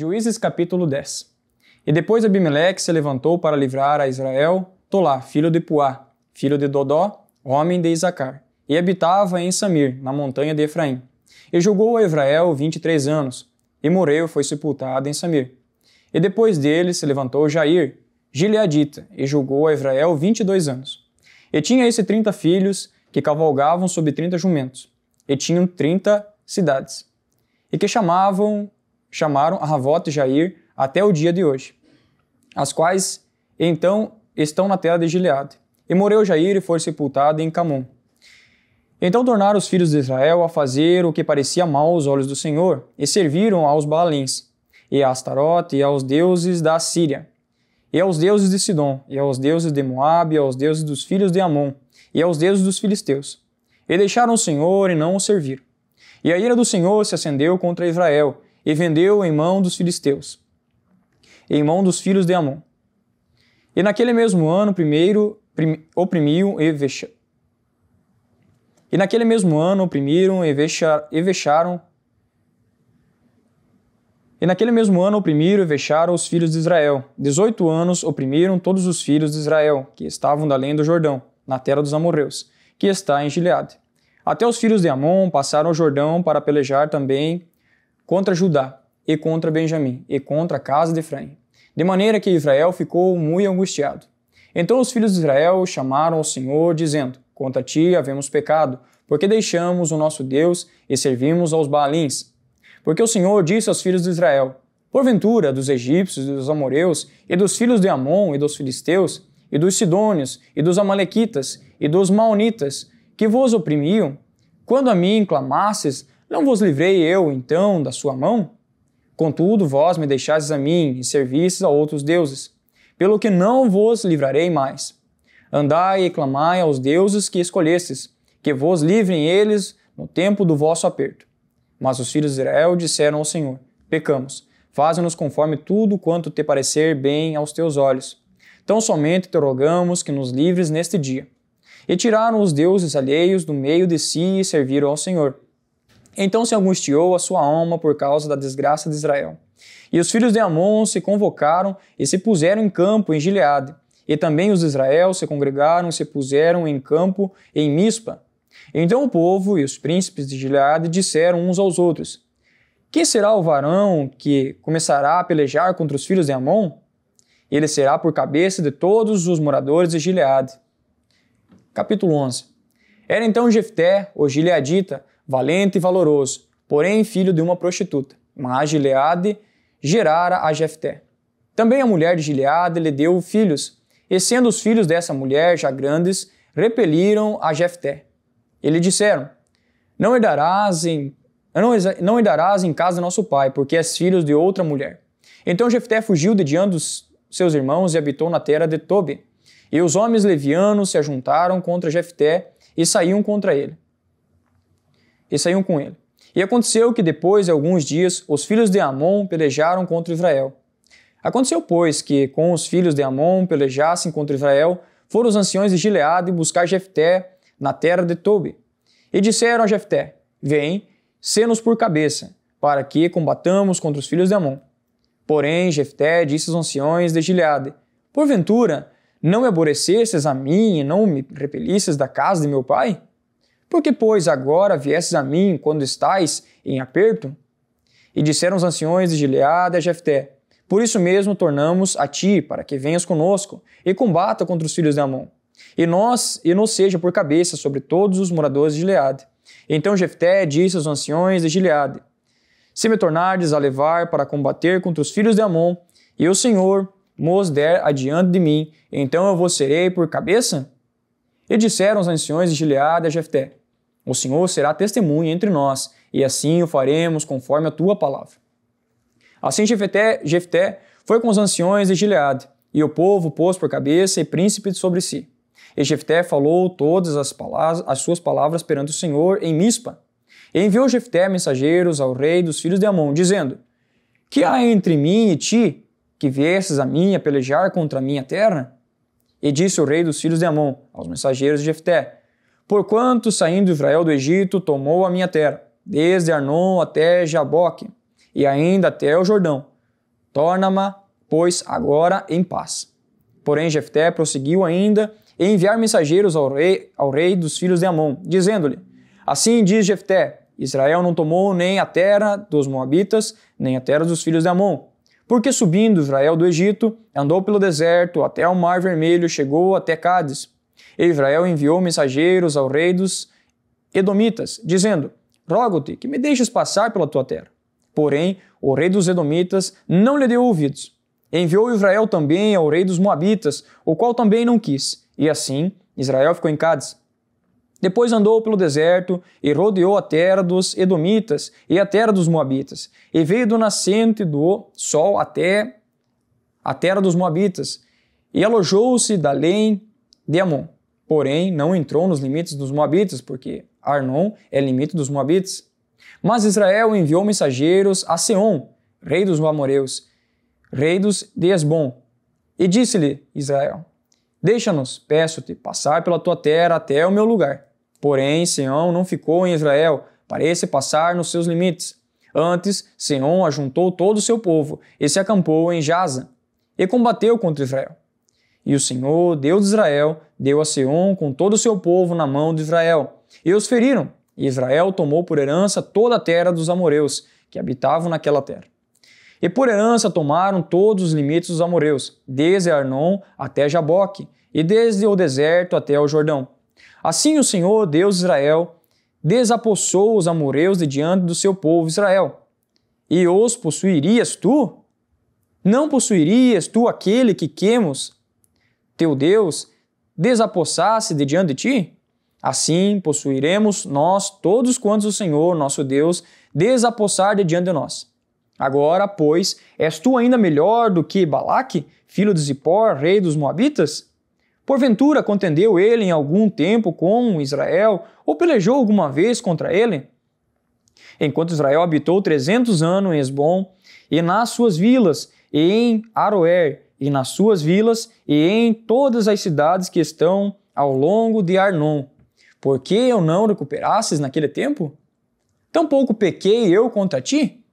Juízes capítulo 10. E depois Abimeleque se levantou para livrar a Israel Tolá, filho de Puá, filho de Dodó, homem de Isacar, e habitava em Samir, na montanha de Efraim. E julgou a Israel vinte e três anos, e morreu foi sepultado em Samir. E depois dele se levantou Jair, gileadita, e julgou a Israel vinte e dois anos. E tinha esse trinta filhos, que cavalgavam sobre trinta jumentos, e tinham trinta cidades, e que chamavam chamaram a Ravot e Jair até o dia de hoje, as quais então estão na terra de Gileade. E morreu Jair e foi sepultado em Camon. Então tornaram os filhos de Israel a fazer o que parecia mal aos olhos do Senhor, e serviram aos Baalins, e a Astarote, e aos deuses da Síria, e aos deuses de Sidom, e aos deuses de Moabe, e aos deuses dos filhos de Amon, e aos deuses dos filisteus. E deixaram o Senhor e não o serviram. E a ira do Senhor se acendeu contra Israel, e vendeu em mão dos filisteus, em mão dos filhos de Amon. E naquele mesmo ano, primeiro, oprimiu e vexaram. E naquele mesmo ano oprimiram e, e vexaram. E naquele mesmo ano oprimiram e vexaram os filhos de Israel. Dezoito anos oprimiram todos os filhos de Israel, que estavam da além do Jordão, na terra dos amorreus, que está em Gileade. Até os filhos de Amon passaram o Jordão para pelejar também contra Judá, e contra Benjamim, e contra a casa de Efraim. De maneira que Israel ficou muito angustiado. Então os filhos de Israel chamaram ao Senhor, dizendo: Contra ti havemos pecado, porque deixamos o nosso Deus e servimos aos Baalins. Porque o Senhor disse aos filhos de Israel: Porventura, dos egípcios, e dos amoreus, e dos filhos de Amon, e dos filisteus, e dos sidônios, e dos amalequitas, e dos maonitas, que vos oprimiam, quando a mim clamasses, não vos livrei eu, então, da sua mão? Contudo, vós me deixastes a mim e servistes a outros deuses, pelo que não vos livrarei mais. Andai e clamai aos deuses que escolhestes, que vos livrem eles no tempo do vosso aperto. Mas os filhos de Israel disseram ao Senhor: Pecamos, faze-nos conforme tudo quanto te parecer bem aos teus olhos. Tão somente te rogamos que nos livres neste dia. E tiraram os deuses alheios do meio de si e serviram ao Senhor então se angustiou a sua alma por causa da desgraça de Israel. E os filhos de Amon se convocaram e se puseram em campo em Gileade. E também os de Israel se congregaram e se puseram em campo em Mispa. Então o povo e os príncipes de Gileade disseram uns aos outros: Quem será o varão que começará a pelejar contra os filhos de Amon? Ele será por cabeça de todos os moradores de Gileade. Capítulo 11 Era então Jefté, o gileadita, valente e valoroso, porém filho de uma prostituta. Mas Gileade gerara a Jefté. Também a mulher de Gileade lhe deu filhos, e sendo os filhos dessa mulher já grandes, repeliram a Jefté. E lhe disseram: Não herdarás em não, não herdarás em casa nosso pai, porque és filho de outra mulher. Então Jefté fugiu de diante dos seus irmãos e habitou na terra de Tobi. E os homens levianos se ajuntaram contra Jefté e saíam contra ele e saíam com ele. E aconteceu que depois de alguns dias os filhos de Amon pelejaram contra Israel. Aconteceu, pois, que com os filhos de Amon pelejassem contra Israel, foram os anciões de Gileade buscar Jefté na terra de Tobi. E disseram a Jefté: Vem, sê-nos por cabeça, para que combatamos contra os filhos de Amon. Porém, Jefté disse aos anciões de Gileade: Porventura, não me aborrecestes a mim e não me repelisses da casa de meu pai? Porque, pois, agora viesses a mim quando estais em aperto? E disseram os anciões de Gileade a Jefté: Por isso mesmo tornamos a ti, para que venhas conosco e combata contra os filhos de Amon. E nós, e nos seja por cabeça sobre todos os moradores de Gileade. Então Jefté disse aos anciões de Gileade: Se me tornardes a levar para combater contra os filhos de Amon, e o Senhor mos der adiante de mim, então eu vos serei por cabeça? E disseram os anciões de Gileade a Jefté: o Senhor será testemunha entre nós, e assim o faremos conforme a tua palavra. Assim Jefté, Jefté foi com os anciões de Gileade, e o povo pôs por cabeça e príncipe sobre si. E Jefté falou todas as, palavras, as suas palavras perante o Senhor em Mispa. E enviou Jefté mensageiros ao rei dos filhos de Amon, dizendo: Que há entre mim e ti, que viesses a mim a pelejar contra a minha terra? E disse o rei dos filhos de Amon aos mensageiros de Jefté: Porquanto, saindo Israel do Egito, tomou a minha terra, desde Arnon até Jaboque, e ainda até o Jordão. Torna-me, pois, agora em paz. Porém, Jefté prosseguiu ainda enviar mensageiros ao rei, ao rei dos filhos de Amon, dizendo-lhe: Assim diz Jefté: Israel não tomou nem a terra dos Moabitas, nem a terra dos filhos de Amon. Porque subindo Israel do Egito, andou pelo deserto até o Mar Vermelho, chegou até Cádiz e Israel enviou mensageiros ao rei dos Edomitas, dizendo: Rogo-te que me deixes passar pela tua terra. Porém, o rei dos Edomitas não lhe deu ouvidos. Enviou Israel também ao rei dos Moabitas, o qual também não quis. E assim, Israel ficou em Cádiz. Depois andou pelo deserto e rodeou a terra dos Edomitas e a terra dos Moabitas, e veio do nascente do sol até a terra dos Moabitas, e alojou-se da além de Amon porém não entrou nos limites dos Moabitas, porque Arnon é limite dos Moabitas. Mas Israel enviou mensageiros a Seom, rei dos Amoreus, rei dos de Esbom, e disse-lhe Israel: Deixa-nos, peço-te, passar pela tua terra até o meu lugar. Porém, Seom não ficou em Israel para esse passar nos seus limites. Antes, Seom ajuntou todo o seu povo e se acampou em Jaza e combateu contra Israel. E o Senhor, Deus de Israel, deu a Seom com todo o seu povo na mão de Israel. E os feriram, e Israel tomou por herança toda a terra dos amoreus, que habitavam naquela terra. E por herança tomaram todos os limites dos amoreus, desde Arnon até Jaboque, e desde o deserto até o Jordão. Assim o Senhor, Deus de Israel, desapossou os amoreus de diante do seu povo Israel. E os possuirias tu? Não possuirias tu aquele que Quemos, teu Deus, desapossasse de diante de ti? Assim possuiremos nós todos quantos o Senhor, nosso Deus, desapossar de diante de nós. Agora, pois, és tu ainda melhor do que Balaque, filho de Zippor, rei dos Moabitas? Porventura contendeu ele em algum tempo com Israel, ou pelejou alguma vez contra ele? Enquanto Israel habitou trezentos anos em Esbom, e nas suas vilas, e em Aroer, e nas suas vilas e em todas as cidades que estão ao longo de Arnon. Por que eu não recuperasses naquele tempo? Tampouco pequei eu contra ti?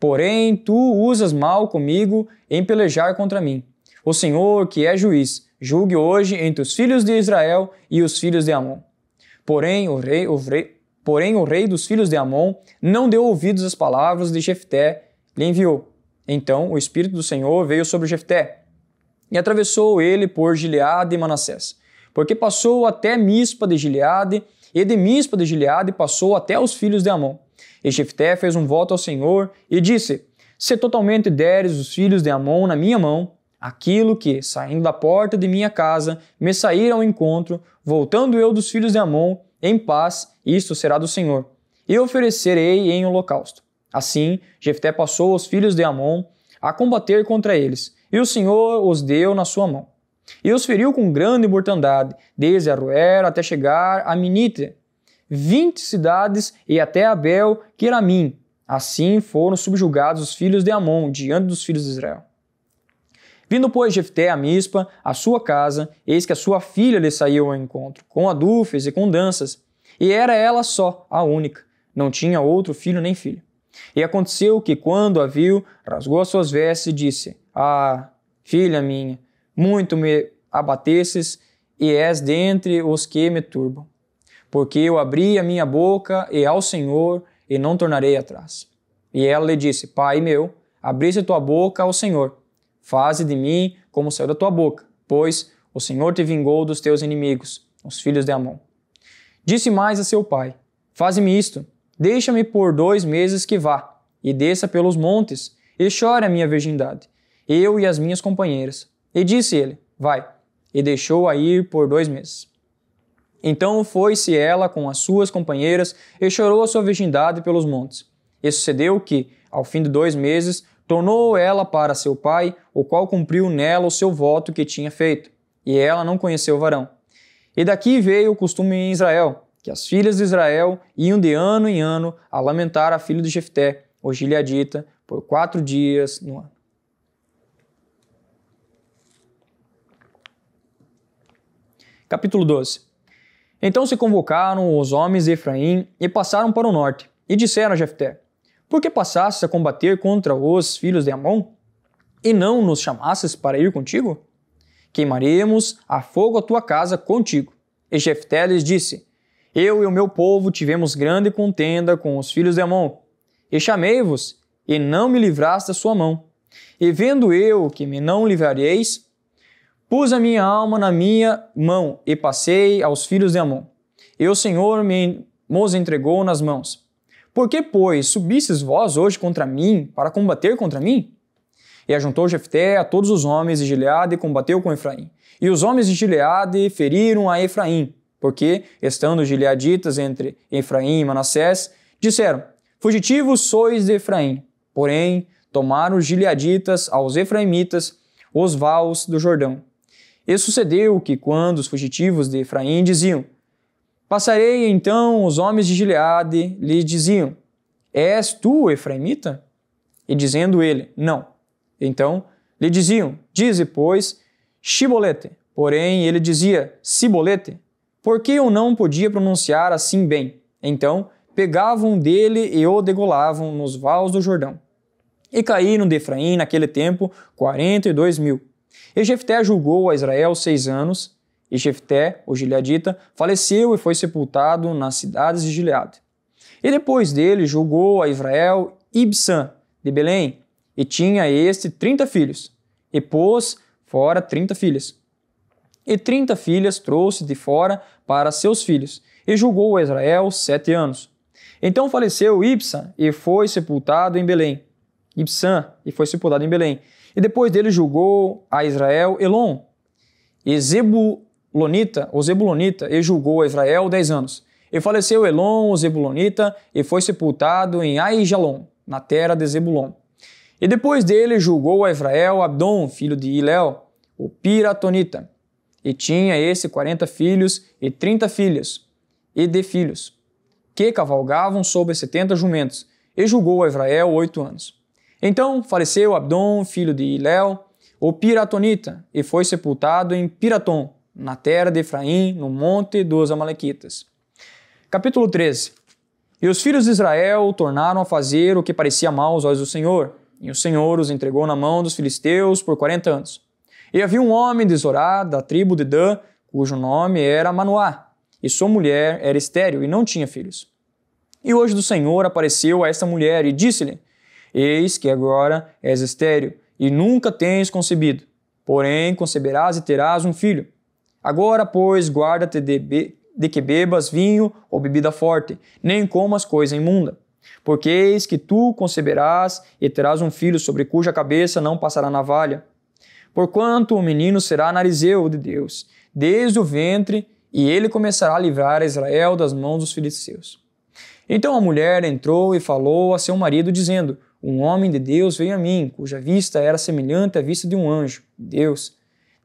Porém, tu usas mal comigo em pelejar contra mim. O Senhor, que é juiz, julgue hoje entre os filhos de Israel e os filhos de Amon. Porém, o rei, o rei, porém, o rei dos filhos de Amon não deu ouvidos às palavras de Jefté, lhe enviou. Então o Espírito do Senhor veio sobre Jefté e atravessou ele por Gileade e Manassés, porque passou até Mispa de Gileade, e de Mispa de Gileade passou até os filhos de Amon. E Jefté fez um voto ao Senhor e disse: Se totalmente deres os filhos de Amon na minha mão, aquilo que, saindo da porta de minha casa, me sair ao encontro, voltando eu dos filhos de Amon, em paz, isto será do Senhor, e oferecerei em holocausto. Assim, Jefté passou os filhos de Amon a combater contra eles, e o Senhor os deu na sua mão. E os feriu com grande mortandade, desde Aroer até chegar a Minite, vinte cidades e até Abel, Queramim. Assim foram subjugados os filhos de Amon diante dos filhos de Israel. Vindo, pois, Jefté a Mispa, a sua casa, eis que a sua filha lhe saiu ao encontro, com adufes e com danças, e era ela só, a única, não tinha outro filho nem filha. E aconteceu que, quando a viu, rasgou as suas vestes e disse: Ah, filha minha, muito me abatesses e és dentre os que me turbam. Porque eu abri a minha boca e ao Senhor e não tornarei atrás. E ela lhe disse: Pai meu, abriste tua boca ao Senhor. Faze de mim como saiu da tua boca, pois o Senhor te vingou dos teus inimigos, os filhos de Amon. Disse mais a seu pai: Faze-me isto Deixa-me por dois meses que vá, e desça pelos montes, e chore a minha virgindade, eu e as minhas companheiras. E disse ele: Vai, e deixou-a ir por dois meses. Então foi-se ela com as suas companheiras e chorou a sua virgindade pelos montes. E sucedeu que, ao fim de dois meses, tornou ela para seu pai, o qual cumpriu nela o seu voto que tinha feito. E ela não conheceu o varão. E daqui veio o costume em Israel, que as filhas de Israel iam de ano em ano a lamentar a filha de Jefté, o gileadita, por quatro dias no ano. Capítulo 12 Então se convocaram os homens de Efraim e passaram para o norte, e disseram a Jefté, Por que passasses a combater contra os filhos de Amon? E não nos chamasses para ir contigo? Queimaremos a fogo a tua casa contigo. E Jefté lhes disse, eu e o meu povo tivemos grande contenda com os filhos de Amon. E chamei-vos, e não me livraste da sua mão. E vendo eu que me não livrareis, pus a minha alma na minha mão e passei aos filhos de Amon. E o Senhor me entregou nas mãos. Por que, pois, subistes vós hoje contra mim para combater contra mim? E ajuntou Jefté a todos os homens de Gileade e combateu com Efraim. E os homens de Gileade feriram a Efraim, porque, estando os gileaditas entre Efraim e Manassés, disseram: Fugitivos sois de Efraim. Porém, tomaram os gileaditas aos efraimitas os vales do Jordão. E sucedeu que, quando os fugitivos de Efraim diziam: Passarei então os homens de Gileade, lhe diziam: És tu, Efraimita? E dizendo ele: Não. Então lhe diziam: Dize, pois, Shibolete. Porém, ele dizia: Sibolete porque eu não podia pronunciar assim bem. Então, pegavam dele e o degolavam nos vales do Jordão. E caíram de Efraim, naquele tempo, quarenta e dois mil. E Jefté julgou a Israel seis anos, e Jefté, o gileadita, faleceu e foi sepultado nas cidades de Gilead. E depois dele julgou a Israel Ibsã, de Belém, e tinha este trinta filhos, e pôs fora trinta filhas e trinta filhas trouxe de fora para seus filhos, e julgou a Israel sete anos. Então faleceu Ibsa e foi sepultado em Belém. Ipsã e foi sepultado em Belém. E depois dele julgou a Israel Elon, e Zebulonita, ou Zebulonita, e julgou a Israel dez anos. E faleceu Elon, o Zebulonita, e foi sepultado em Aijalon, na terra de Zebulon. E depois dele julgou a Israel Abdon, filho de Iléu, o Piratonita e tinha esse quarenta filhos e trinta filhas, e de filhos, que cavalgavam sobre setenta jumentos, e julgou a Israel oito anos. Então faleceu Abdon, filho de Iléu, o Piratonita, e foi sepultado em Piraton, na terra de Efraim, no monte dos Amalequitas. Capítulo 13 E os filhos de Israel tornaram a fazer o que parecia mal aos olhos do Senhor, e o Senhor os entregou na mão dos filisteus por quarenta anos. E havia um homem desorado da tribo de Dan, cujo nome era Manoá, e sua mulher era estéril e não tinha filhos. E hoje do Senhor apareceu a esta mulher e disse-lhe: Eis que agora és estéril e nunca tens concebido, porém conceberás e terás um filho. Agora, pois, guarda-te de, be de que bebas vinho ou bebida forte, nem comas coisa imunda. Porque eis que tu conceberás e terás um filho sobre cuja cabeça não passará navalha Porquanto o menino será narizeu de Deus, desde o ventre, e ele começará a livrar a Israel das mãos dos filisteus. Então a mulher entrou e falou a seu marido, dizendo: Um homem de Deus veio a mim, cuja vista era semelhante à vista de um anjo, Deus,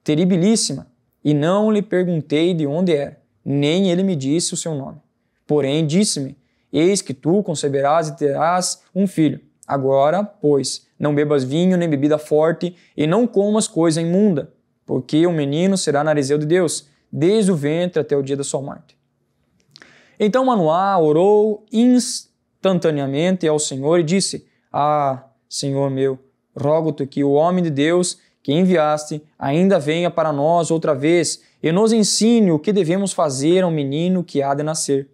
terribilíssima, e não lhe perguntei de onde era, nem ele me disse o seu nome. Porém, disse-me: Eis que tu conceberás e terás um filho Agora, pois, não bebas vinho nem bebida forte e não comas coisa imunda, porque o menino será narizeu de Deus, desde o ventre até o dia da sua morte. Então Manoá orou instantaneamente ao Senhor e disse: Ah, Senhor meu, rogo-te que o homem de Deus que enviaste ainda venha para nós outra vez e nos ensine o que devemos fazer ao menino que há de nascer.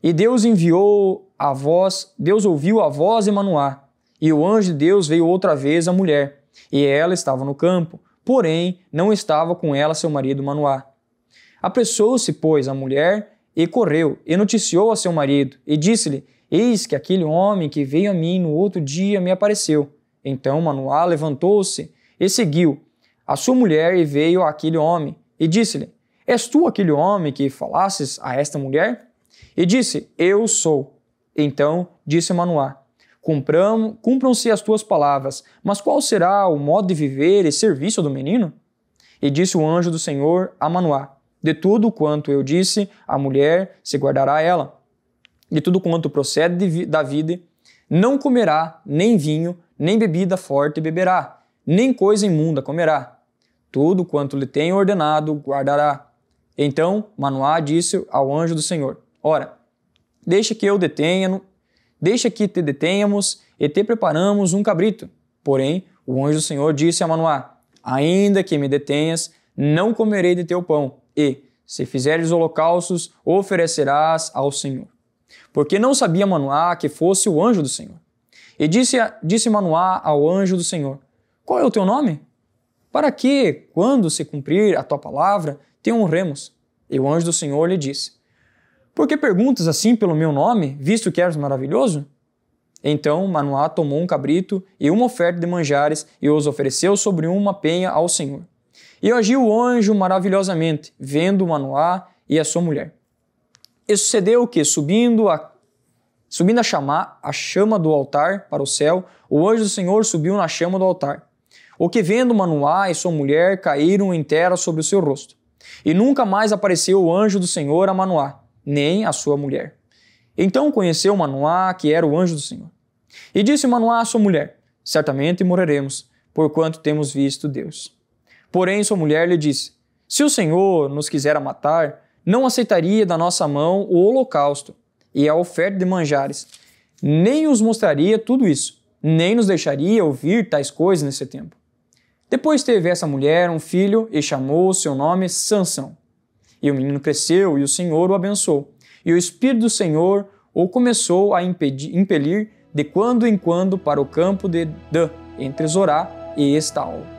E Deus enviou a voz, Deus ouviu a voz de Manoá, e o anjo de Deus veio outra vez à mulher, e ela estava no campo, porém não estava com ela seu marido Manoá. Apressou-se, pois, a mulher e correu, e noticiou a seu marido, e disse-lhe: Eis que aquele homem que veio a mim no outro dia me apareceu. Então Manoá levantou-se e seguiu a sua mulher e veio aquele homem, e disse-lhe: És tu aquele homem que falasses a esta mulher? E disse: Eu sou. Então disse Manoá: Cumpram-se as tuas palavras, mas qual será o modo de viver e serviço do menino? E disse o anjo do Senhor a Manoá: De tudo quanto eu disse, a mulher se guardará ela. De tudo quanto procede vi da vida, não comerá nem vinho, nem bebida forte beberá, nem coisa imunda comerá. Tudo quanto lhe tenho ordenado, guardará. Então Manoá disse ao anjo do Senhor: Ora, Deixa que eu detenha, deixa que te detenhamos e te preparamos um cabrito. Porém, o anjo do Senhor disse a Manoá: Ainda que me detenhas, não comerei de teu pão, e, se fizeres holocaustos, oferecerás ao Senhor. Porque não sabia Manoá que fosse o anjo do Senhor. E disse, disse Manoá ao anjo do Senhor: Qual é o teu nome? Para que, quando se cumprir a tua palavra, te honremos. E o anjo do Senhor lhe disse: por que perguntas assim pelo meu nome, visto que eras maravilhoso? Então Manoá tomou um cabrito e uma oferta de manjares e os ofereceu sobre uma penha ao Senhor. E agiu o anjo maravilhosamente, vendo Manoá e a sua mulher. E sucedeu que, subindo a Subindo a chamar a chama do altar para o céu, o anjo do Senhor subiu na chama do altar. O que vendo Manoá e sua mulher caíram em terra sobre o seu rosto. E nunca mais apareceu o anjo do Senhor a Manoá nem a sua mulher. Então conheceu Manoá, que era o anjo do Senhor. E disse Manoá à sua mulher: Certamente moraremos, porquanto temos visto Deus. Porém, sua mulher lhe disse: Se o Senhor nos quisera matar, não aceitaria da nossa mão o holocausto e a oferta de manjares, nem os mostraria tudo isso, nem nos deixaria ouvir tais coisas nesse tempo. Depois teve essa mulher um filho e chamou seu nome Sansão. E o menino cresceu e o Senhor o abençoou. E o Espírito do Senhor o começou a impedir, impelir de quando em quando para o campo de Dan, entre Zorá e Estaol.